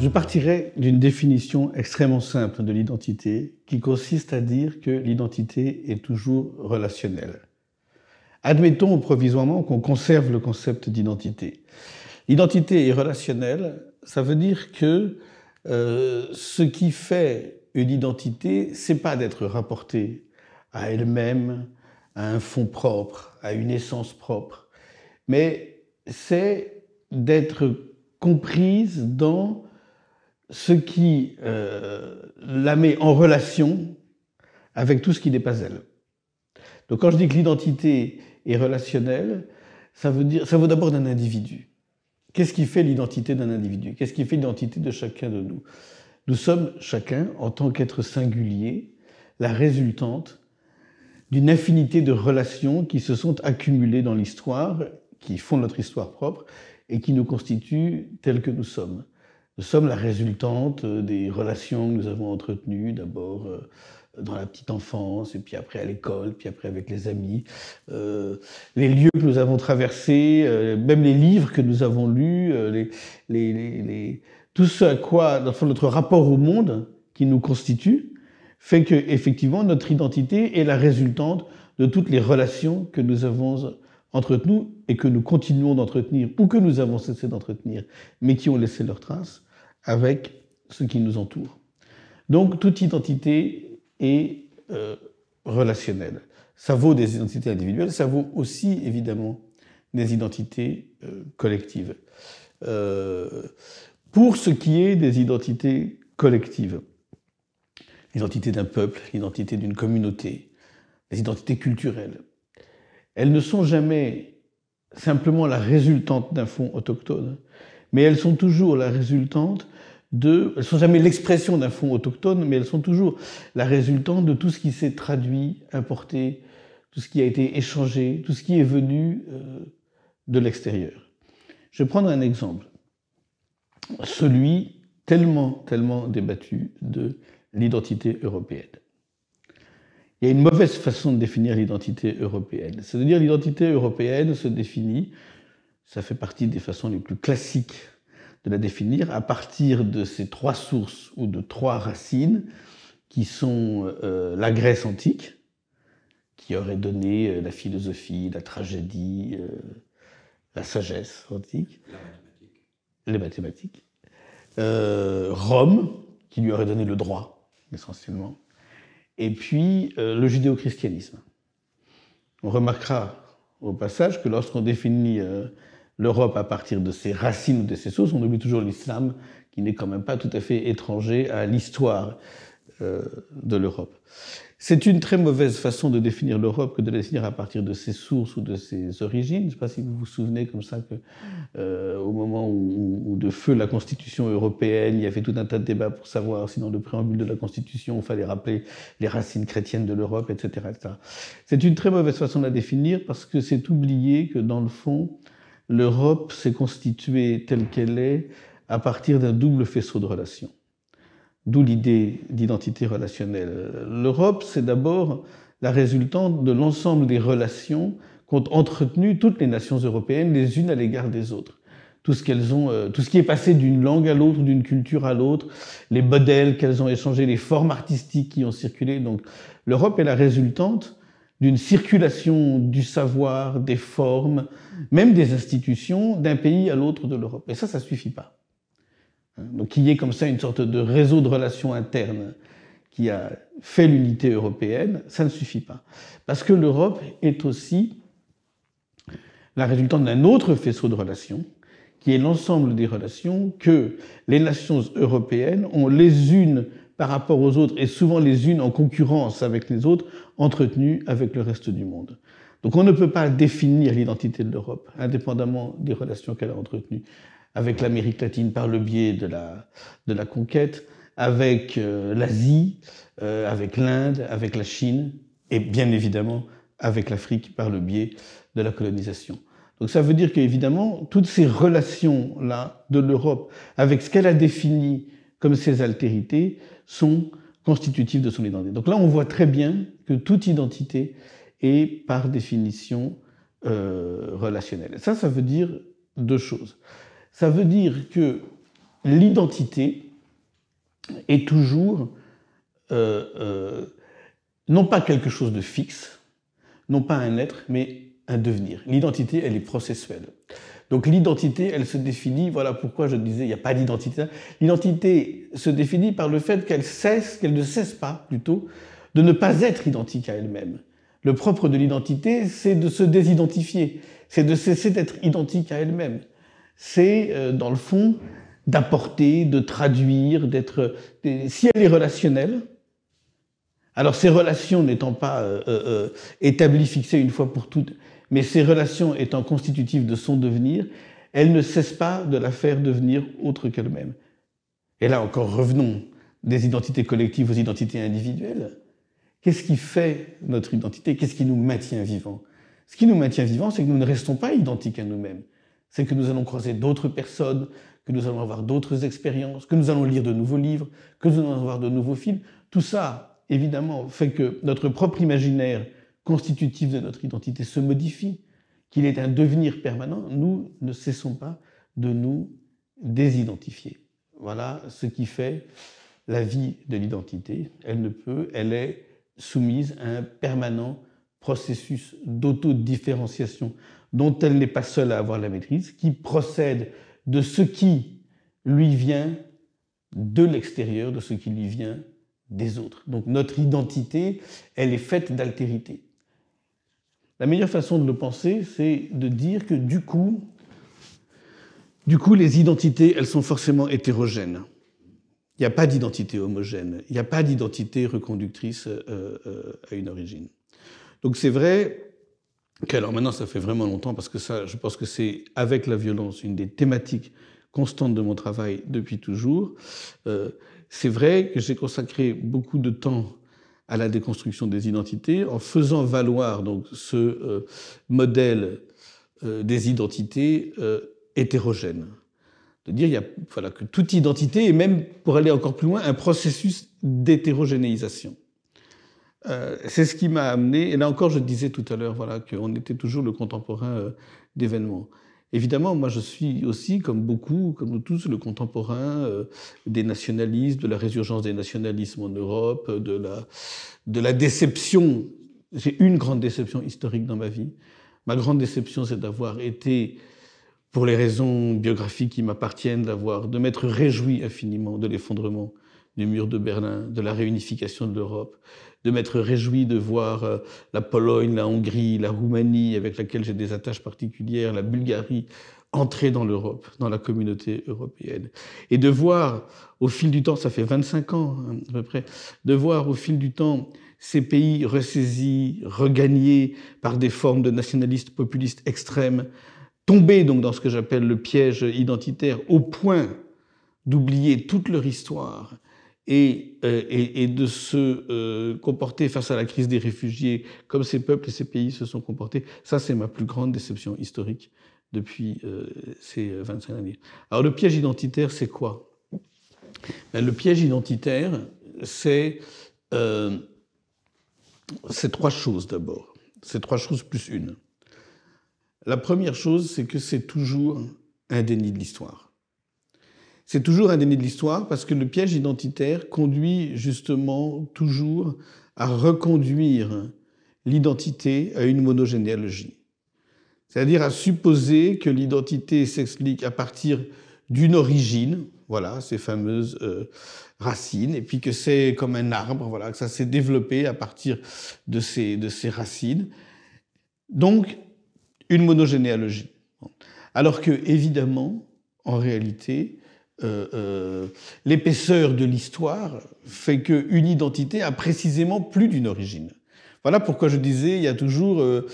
Je partirai d'une définition extrêmement simple de l'identité qui consiste à dire que l'identité est toujours relationnelle. Admettons provisoirement qu'on conserve le concept d'identité. L'identité est relationnelle, ça veut dire que euh, ce qui fait une identité, c'est pas d'être rapporté à elle-même, à un fond propre, à une essence propre, mais c'est d'être comprise dans ce qui euh, la met en relation avec tout ce qui n'est pas elle. Donc quand je dis que l'identité est relationnelle, ça veut dire ça vaut d'abord d'un individu. Qu'est-ce qui fait l'identité d'un individu Qu'est-ce qui fait l'identité de chacun de nous Nous sommes chacun en tant qu'être singulier, la résultante d'une infinité de relations qui se sont accumulées dans l'histoire, qui font notre histoire propre et qui nous constituent tels que nous sommes. Nous sommes la résultante euh, des relations que nous avons entretenues, d'abord euh, dans la petite enfance, et puis après à l'école, puis après avec les amis, euh, les lieux que nous avons traversés, même les livres que nous avons lus, les, les, les, tout ce à quoi, notre rapport au monde qui nous constitue, fait que effectivement notre identité est la résultante de toutes les relations que nous avons entretenues et que nous continuons d'entretenir ou que nous avons cessé d'entretenir, mais qui ont laissé leurs traces avec ce qui nous entoure. Donc toute identité est euh, relationnelle. Ça vaut des identités individuelles, ça vaut aussi évidemment des identités euh, collectives. Euh, pour ce qui est des identités collectives, l'identité d'un peuple, l'identité d'une communauté, les identités culturelles, elles ne sont jamais simplement la résultante d'un fonds autochtone, mais elles sont toujours la résultante de, elles ne sont jamais l'expression d'un fonds autochtone, mais elles sont toujours la résultante de tout ce qui s'est traduit, importé, tout ce qui a été échangé, tout ce qui est venu euh, de l'extérieur. Je vais prendre un exemple, celui tellement, tellement débattu de l'identité européenne. Il y a une mauvaise façon de définir l'identité européenne. C'est-à-dire l'identité européenne se définit ça fait partie des façons les plus classiques de la définir à partir de ces trois sources ou de trois racines qui sont euh, la Grèce antique, qui aurait donné euh, la philosophie, la tragédie, euh, la sagesse antique, les mathématiques, Rome, qui lui aurait donné le droit, essentiellement, et puis le judéo-christianisme. On remarquera au passage que lorsqu'on définit l'Europe à partir de ses racines ou de ses sources, on oublie toujours l'islam, qui n'est quand même pas tout à fait étranger à l'histoire euh, de l'Europe. C'est une très mauvaise façon de définir l'Europe que de la définir à partir de ses sources ou de ses origines. Je ne sais pas si vous vous souvenez comme ça que euh, au moment où, de feu la Constitution européenne, il y avait tout un tas de débats pour savoir si dans le préambule de la Constitution il fallait rappeler les racines chrétiennes de l'Europe, etc., etc. C'est une très mauvaise façon de la définir parce que c'est oublier que dans le fond, l'Europe s'est constituée telle qu'elle est à partir d'un double faisceau de relations. D'où l'idée d'identité relationnelle. L'Europe, c'est d'abord la résultante de l'ensemble des relations qu'ont entretenues toutes les nations européennes les unes à l'égard des autres. Tout ce, qu'elles ont, euh, tout ce qui est passé d'une langue à l'autre, d'une culture à l'autre, les modèles qu'elles ont échangés, les formes artistiques qui ont circulé. Donc l'Europe est la résultante d'une circulation du savoir, des formes, même des institutions, d'un pays à l'autre de l'Europe. Et ça, ça ne suffit pas. Donc qu'il y ait comme ça une sorte de réseau de relations internes qui a fait l'unité européenne, ça ne suffit pas. Parce que l'Europe est aussi la résultante d'un autre faisceau de relations, qui est l'ensemble des relations que les nations européennes ont les unes par rapport aux autres et souvent les unes en concurrence avec les autres, entretenues avec le reste du monde. Donc on ne peut pas définir l'identité de l'Europe, indépendamment des relations qu'elle a entretenues avec l'Amérique latine par le biais de la, de la conquête, avec euh, l'Asie, euh, avec l'Inde, avec la Chine, et bien évidemment avec l'Afrique par le biais de la colonisation. Donc ça veut dire qu'évidemment, toutes ces relations-là de l'Europe, avec ce qu'elle a défini comme ses altérités sont constitutives de son identité. Donc là, on voit très bien que toute identité est par définition euh, relationnelle. ça, ça veut dire deux choses. Ça veut dire que l'identité est toujours euh, euh, non pas quelque chose de fixe, non pas un être, mais un devenir. L'identité, elle est processuelle. Donc l'identité, elle se définit, voilà pourquoi je disais, il n'y a pas d'identité. L'identité se définit par le fait qu'elle cesse, qu'elle ne cesse pas plutôt, de ne pas être identique à elle-même. Le propre de l'identité, c'est de se désidentifier, c'est de cesser d'être identique à elle-même. C'est, euh, dans le fond, d'apporter, de traduire, d'être... Si elle est relationnelle, alors ces relations n'étant pas euh, euh, euh établies, fixées une fois pour toutes, mais ces relations étant constitutives de son devenir, elles ne cessent pas de la faire devenir autre qu'elle-même. Et là encore, revenons des identités collectives aux identités individuelles. Qu'est-ce qui fait notre identité Qu'est-ce qui nous maintient vivants Ce qui nous maintient vivants, c'est que nous ne restons pas identiques à nous-mêmes. C'est que nous allons croiser d'autres personnes, que nous allons avoir d'autres expériences, que nous allons lire de nouveaux livres, que nous allons avoir de nouveaux films. Tout ça, évidemment, fait que notre propre imaginaire constitutif de notre identité se modifie, qu'il est un devenir permanent, nous ne cessons pas de nous désidentifier. Voilà ce qui fait la vie de l'identité. Elle ne peut, elle est soumise à un permanent processus d'autodifférenciation dont elle n'est pas seule à avoir la maîtrise, qui procède de ce qui lui vient de l'extérieur, de ce qui lui vient des autres. Donc notre identité, elle est faite d'altérité. La meilleure façon de le penser, c'est de dire que du coup, du coup, les identités, elles sont forcément hétérogènes. Il n'y a pas d'identité homogène, il n'y a pas d'identité reconductrice euh, euh, à une origine. Donc c'est vrai que, alors maintenant ça fait vraiment longtemps, parce que ça, je pense que c'est avec la violence une des thématiques constantes de mon travail depuis toujours, euh, c'est vrai que j'ai consacré beaucoup de temps à la déconstruction des identités en faisant valoir donc ce euh, modèle euh, des identités euh, hétérogènes. De dire il y a, voilà, que toute identité est même, pour aller encore plus loin, un processus d'hétérogénéisation. c'est ce qui m'a amené, et là encore je disais tout à l'heure voilà, qu'on était toujours le contemporain d'événements. Évidemment, moi je suis aussi, comme beaucoup, comme nous tous, le contemporain euh, des nationalistes, de la résurgence des nationalismes en Europe, de la, déception. J'ai une grande déception historique dans ma vie. Ma grande déception, c'est d'avoir été, pour les raisons biographiques qui m'appartiennent, d'avoir, de m'être réjoui infiniment de l'effondrement du mur de Berlin, de la réunification de l'Europe, de m'être réjoui de voir euh, la Pologne, la Hongrie, la Roumanie, avec laquelle j'ai des attaches particulières, la Bulgarie, entrer dans l'Europe, dans la communauté européenne. Et de voir au fil du temps, ça fait 25 ans hein, à peu près, de voir au fil du temps ces pays ressaisis, regagnés par des formes de nationalistes populistes extrêmes, tomber donc dans ce que j'appelle le piège identitaire au point d'oublier toute leur histoire euh, et, et, de se euh, comporter face à la crise des réfugiés comme ces peuples et ces pays se sont comportés, ça c'est ma plus grande déception historique depuis euh, ces 25 années. Alors le piège identitaire, c'est quoi ben, Le piège identitaire, c'est trois choses d'abord. C'est trois choses plus une. La première chose, c'est que c'est toujours un déni de l'histoire. C'est toujours un déni de l'histoire parce que le piège identitaire conduit justement toujours à reconduire l'identité à une monogénéalogie. C'est-à-dire à supposer que l'identité s'explique à partir d'une origine, voilà, ces fameuses euh, racines, et puis que c'est comme un arbre, voilà, que ça s'est développé à partir de ces, de ces racines. Donc, une monogénéalogie. Alors que, évidemment, en réalité, euh, euh, l'épaisseur de l'histoire fait qu'une identité a précisément plus d'une origine. Voilà pourquoi je disais, il y a toujours euh,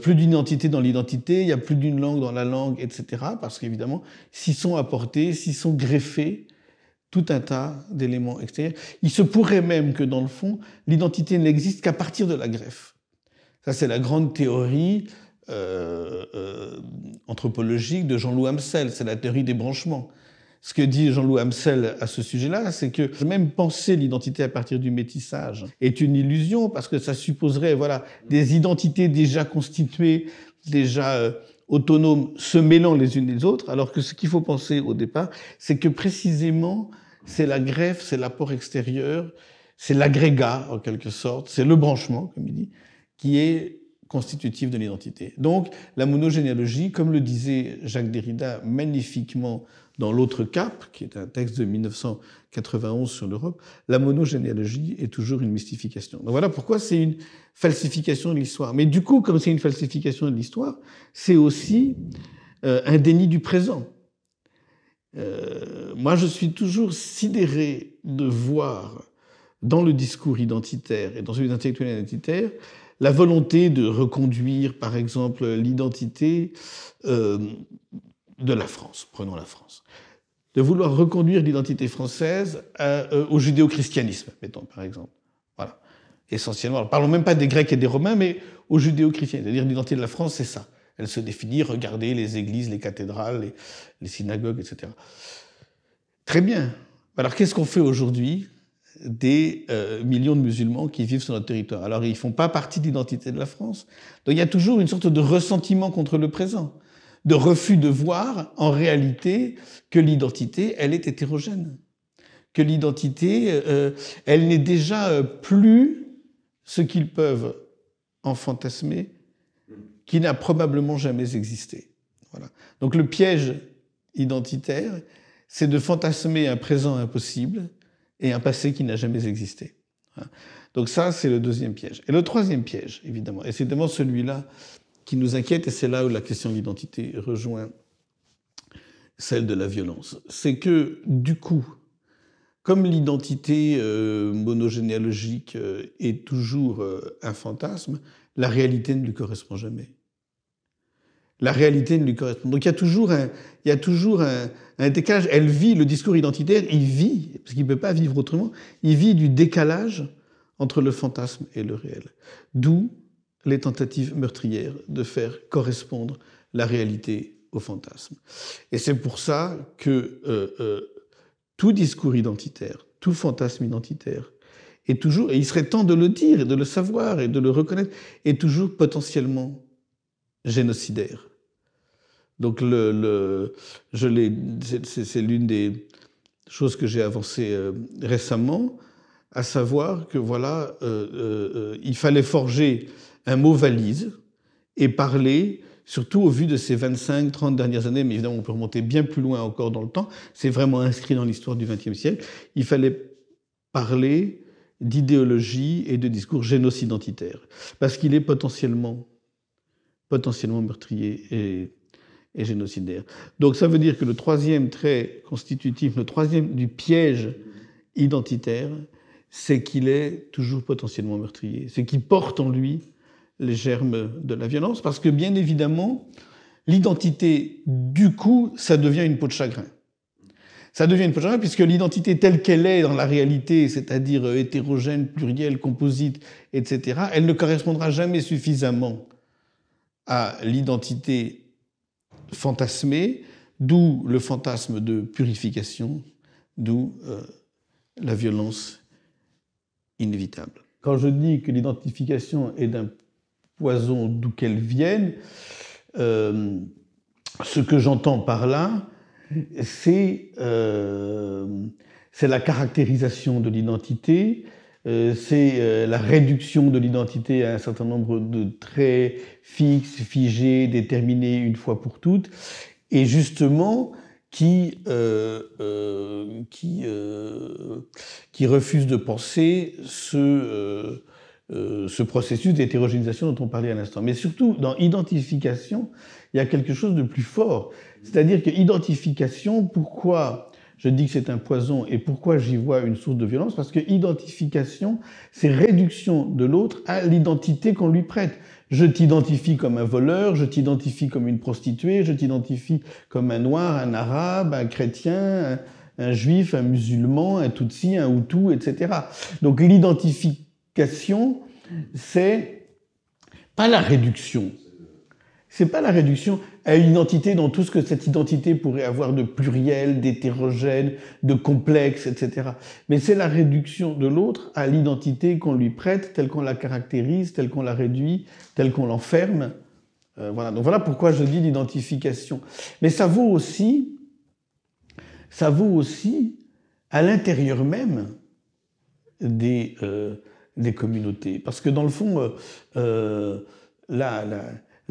plus d'une identité dans l'identité, il y a plus d'une langue dans la langue, etc. Parce qu'évidemment, s'y sont apportés, s'y sont greffés tout un tas d'éléments extérieurs. Il se pourrait même que, dans le fond, l'identité n'existe qu'à partir de la greffe. Ça, c'est la grande théorie anthropologique de Jean-Louis Hamsel, c'est la théorie des branchements. Ce que dit Jean-Louis Hamsel à ce sujet-là, c'est que même penser l'identité à partir du métissage est une illusion parce que ça supposerait voilà des identités déjà constituées, déjà euh, autonomes, se mêlant les unes les autres, alors que ce qu'il faut penser au départ, c'est que précisément c'est la greffe, c'est l'apport extérieur, c'est l'agrégat en quelque sorte, c'est le branchement, comme il dit, qui est constitutif de l'identité. Donc la monogénéalogie, comme le disait Jacques Derrida magnifiquement dans L'autre cap, qui est un texte de 1991 sur l'Europe, la monogénéalogie est toujours une mystification. Donc voilà pourquoi c'est une falsification de l'histoire. Mais du coup, comme c'est une falsification de l'histoire, c'est aussi euh, un déni du présent. Euh, moi, je suis toujours sidéré de voir dans le discours identitaire et dans celui intellectuels identitaires la volonté de reconduire, par exemple, l'identité euh, de la France, prenons la France, de vouloir reconduire l'identité française euh, euh, au judéo-christianisme, mettons, par exemple. Voilà. Essentiellement, parlons même pas des Grecs et des Romains, mais au judéo-christianisme. C'est-à-dire l'identité de la France, c'est ça. Elle se définit, regardez les églises, les cathédrales, les synagogues, etc. Très bien. Alors qu'est-ce qu'on fait aujourd'hui des euh, millions de musulmans qui vivent sur notre territoire. Alors ils ne font pas partie de l'identité de la France. Donc il y a toujours une sorte de ressentiment contre le présent, de refus de voir en réalité que l'identité, elle est hétérogène, que l'identité, euh, elle n'est déjà euh, plus ce qu'ils peuvent en fantasmer, qui n'a probablement jamais existé. Voilà. Donc le piège identitaire, c'est de fantasmer un présent impossible et un passé qui n'a jamais existé. Donc ça, c'est le deuxième piège. Et le troisième piège, évidemment, et c'est évidemment celui-là qui nous inquiète, et c'est là où la question de l'identité rejoint celle de la violence. C'est que, du coup, comme l'identité euh, monogénéalogique euh, est toujours euh, un fantasme, la réalité ne lui correspond jamais la réalité ne lui correspond. Donc il y a toujours un, il y toujours un, décalage. Elle vit le discours identitaire, il vit, parce qu'il ne peut pas vivre autrement, il vit du décalage entre le fantasme et le réel. D'où les tentatives meurtrières de faire correspondre la réalité au fantasme. Et c'est pour ça que euh, euh, tout discours identitaire, tout fantasme identitaire, est toujours, et il serait temps de le dire et de le savoir et de le reconnaître, est toujours potentiellement génocidaire. Donc le, c'est l'une des choses que j'ai avancées euh, récemment, à savoir que voilà, euh, euh, il fallait forger un mot valise et parler surtout au vu de ces 25, 30 dernières années, mais évidemment on peut remonter bien plus loin encore dans le temps, c'est vraiment inscrit dans l'histoire du XXe siècle, il fallait parler d'idéologie et de discours génocidentitaire, parce qu'il est potentiellement, potentiellement meurtrier et et génocidaire. Donc ça veut dire que le troisième trait constitutif, le troisième du piège identitaire, c'est qu'il est toujours potentiellement meurtrier, c'est qu'il porte en lui les germes de la violence, parce que bien évidemment, l'identité, du coup, ça devient une peau de chagrin. Ça devient une peau de chagrin puisque l'identité telle qu'elle est dans la réalité, c'est-à-dire hétérogène, plurielle, composite, etc., elle ne correspondra jamais suffisamment à l'identité Fantasmé, d'où le fantasme de purification, d'où euh, la violence inévitable. Quand je dis que l'identification est d'un poison d'où qu'elle vienne, euh, ce que j'entends par là, c'est euh, la caractérisation de l'identité, euh, c'est euh, la réduction de l'identité à un certain nombre de traits fixes, figés, déterminés une fois pour toutes, et justement qui, euh, euh qui, qui refuse de penser ce, ce processus d'hétérogénéisation dont on parlait à l'instant. Mais surtout, dans identification, il y a quelque chose de plus fort. C'est-à-dire que identification, pourquoi je dis que c'est un poison et pourquoi j'y vois une source de violence Parce que identification, c'est réduction de l'autre à l'identité qu'on lui prête. Je t'identifie comme un voleur, je t'identifie comme une prostituée, je t'identifie comme un noir, un arabe, un chrétien, un, un juif, un musulman, un tutsi, un hutu, etc. Donc l'identification, c'est pas la réduction, c'est pas la réduction à une identité dans tout ce que cette identité pourrait avoir de pluriel, d'hétérogène, de complexe, etc. Mais c'est la réduction de l'autre à l'identité qu'on lui prête, telle qu'on la caractérise, telle qu'on la réduit, telle qu'on l'enferme. Euh, voilà. Donc voilà pourquoi je dis l'identification. Mais ça vaut aussi, ça vaut aussi à l'intérieur même des, euh, des communautés. Parce que dans le fond, euh, euh la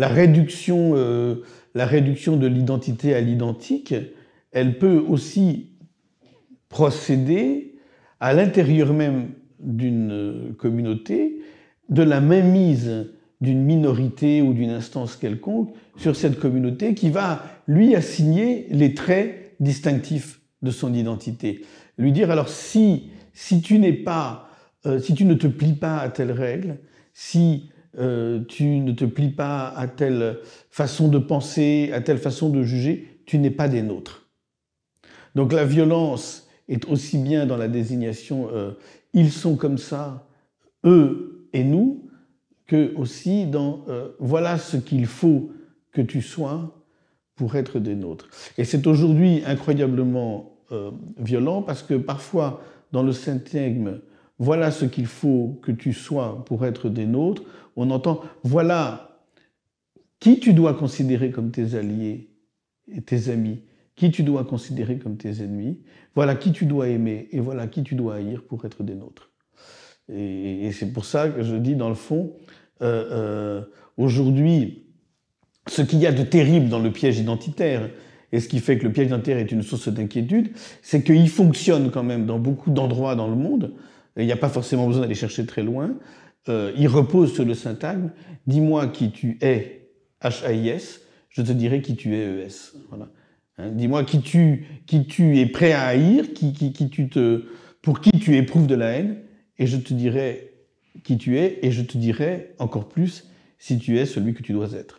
la réduction, euh, la réduction de l'identité à l'identique, elle peut aussi procéder à l'intérieur même d'une euh, communauté de la mainmise d'une minorité ou d'une instance quelconque sur cette communauté qui va lui assigner les traits distinctifs de son identité. Lui dire alors si, si tu n'es pas, euh, si tu ne te plies pas à telle règle, si euh, tu ne te plies pas à telle façon de penser, à telle façon de juger, tu n'es pas des nôtres. Donc la violence est aussi bien dans la désignation euh, ils sont comme ça, eux et nous, que aussi dans euh, voilà ce qu'il faut que tu sois pour être des nôtres. Et c'est aujourd'hui incroyablement violent parce que parfois dans le syntagme voilà ce qu'il faut que tu sois pour être des nôtres, on entend, voilà qui tu dois considérer comme tes alliés et tes amis, qui tu dois considérer comme tes ennemis, voilà qui tu dois aimer et voilà qui tu dois haïr pour être des nôtres. Et, c'est pour ça que je dis, dans le fond, euh, euh, aujourd'hui, ce qu'il y a de terrible dans le piège identitaire, et ce qui fait que le piège identitaire est une source d'inquiétude, c'est qu'il fonctionne quand même dans beaucoup d'endroits dans le monde. Il n'y a pas forcément besoin d'aller chercher très loin. Euh, il repose sur le syntagme Dis-moi qui tu es, H-A-I-S, je te dirai qui tu es, e S. Voilà. Hein, dis-moi qui tu, qui tu es prêt à haïr, qui, qui tu te, pour qui tu éprouves de la haine, et je te dirai qui tu es, et je te dirai encore plus si tu es celui que tu dois être.